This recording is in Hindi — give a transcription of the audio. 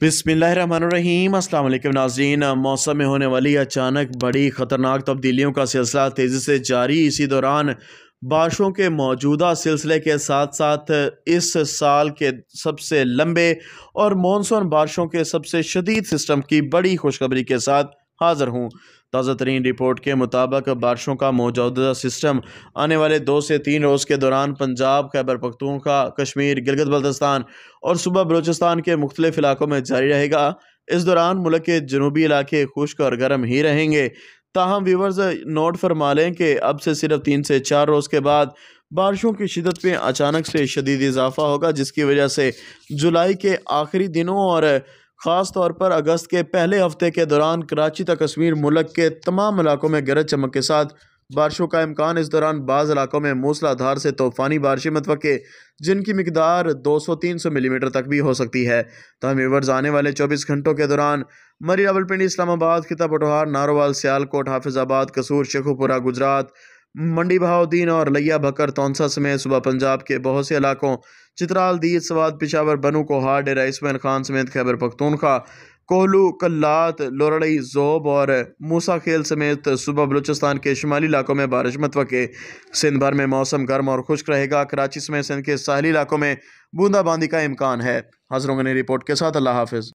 बिसमीम नाजीन मौसम में होने वाली अचानक बड़ी ख़तरनाक तब्दीलियों का सिलसिला तेज़ी से जारी इसी दौरान बारिशों के मौजूदा सिलसिले के साथ साथ इस साल के सबसे लंबे और मानसून बारिशों के सबसे शदीद सिस्टम की बड़ी खुशखबरी के साथ हाज़िर हूँ ताज़ा तरीन रिपोर्ट के मुताबिक बारिशों का मौजूदा सिस्टम आने वाले दो से तीन रोज़ के दौरान पंजाब खैबर का कश्मीर गिलगित बल्तिस्तान और सुबह बलोचिस्तान के मुख्तलिफ इलाकों में जारी रहेगा इस दौरान मुल्क के जनूबी इलाके खुश्क और गर्म ही रहेंगे ताहम व्यूवर्स नोट फरमा लें कि अब से सिर्फ तीन से चार रोज़ के बाद बारिशों की शिदत में अचानक से शदीद इजाफा होगा जिसकी वजह से जुलाई के आखिरी दिनों और ख़ास तौर पर अगस्त के पहले हफ्ते के दौरान कराची तक कश्मीर मुल्क के तमाम इलाकों में गरज चमक के साथ बारिशों का इम्कान इस दौरान बाज़ इलाकों में मूसलाधार से तूफ़ानी बारिशें मतव जिनकी मकदार 200-300 मिलीमीटर तक भी हो सकती है तहम एवर्स आने वाले 24 घंटों के दौरान मरी रावलपिंडी इस्लामाबाद खिता पटोहार नारोवाल सियालकोट हाफिजाबाद कसूर शेखुपुरा गुजरात मंडी बहाउद्दीन और लैया भकर तोनसा समेत सुबह पंजाब के बहुत से इलाकों चित्राल दीद सवाद पिशावर बनू कोहार डेरा इसमैन खान समेत खैबर पख्तूनखा कोहलू कल्लात लोरड़ी जोब और मूसा खेल समेत सुबह बलूचिस्तान के शुमाली इलाकों में बारिश मतवक़ सिंध भर में मौसम गर्म और खुश्क रहेगा कराची समेत सिंध के साहली इलाकों में बूंदाबांदी का इम्कान है हजरों ने रिपोर्ट के साथ अल्लाह हाफिज़